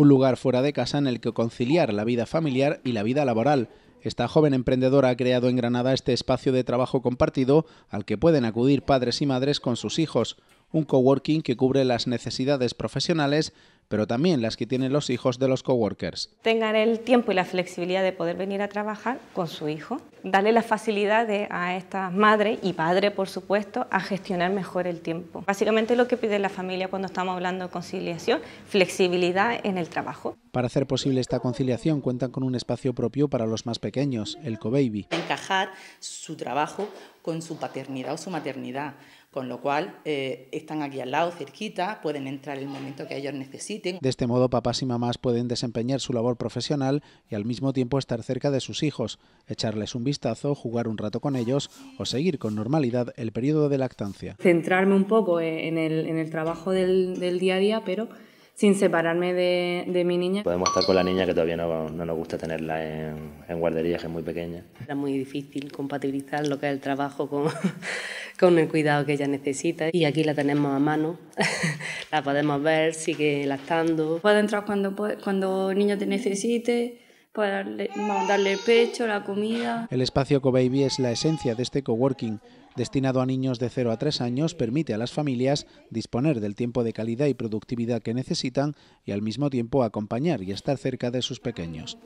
un lugar fuera de casa en el que conciliar la vida familiar y la vida laboral. Esta joven emprendedora ha creado en Granada este espacio de trabajo compartido al que pueden acudir padres y madres con sus hijos, un coworking que cubre las necesidades profesionales pero también las que tienen los hijos de los coworkers. Tengan el tiempo y la flexibilidad de poder venir a trabajar con su hijo, darle las facilidades a esta madre y padre, por supuesto, a gestionar mejor el tiempo. Básicamente lo que pide la familia cuando estamos hablando de conciliación, flexibilidad en el trabajo. Para hacer posible esta conciliación cuentan con un espacio propio para los más pequeños, el co-baby. Encajar su trabajo con su paternidad o su maternidad con lo cual, eh, están aquí al lado, cerquita, pueden entrar el momento que ellos necesiten. De este modo, papás y mamás pueden desempeñar su labor profesional y al mismo tiempo estar cerca de sus hijos, echarles un vistazo, jugar un rato con ellos o seguir con normalidad el periodo de lactancia. Centrarme un poco e, en el, trabajo del, día a día, pero sin separarme de, mi niña. Podemos estar con la niña que todavía no, nos gusta tenerla en, en guardería, que es muy pequeña. "...es muy difícil compatibilizar lo que es el trabajo con, con el cuidado que ella necesita. Y aquí la tenemos a mano, la podemos ver, sigue lactando. Puede entrar cuando, cuando el niño te necesite. para darle, el pecho, la comida. El espacio Cobaby es la esencia de este coworking. Destinado a niños de 0 a 3 años, permite a las familias disponer del tiempo de calidad y productividad que necesitan y al mismo tiempo acompañar y estar cerca de sus pequeños.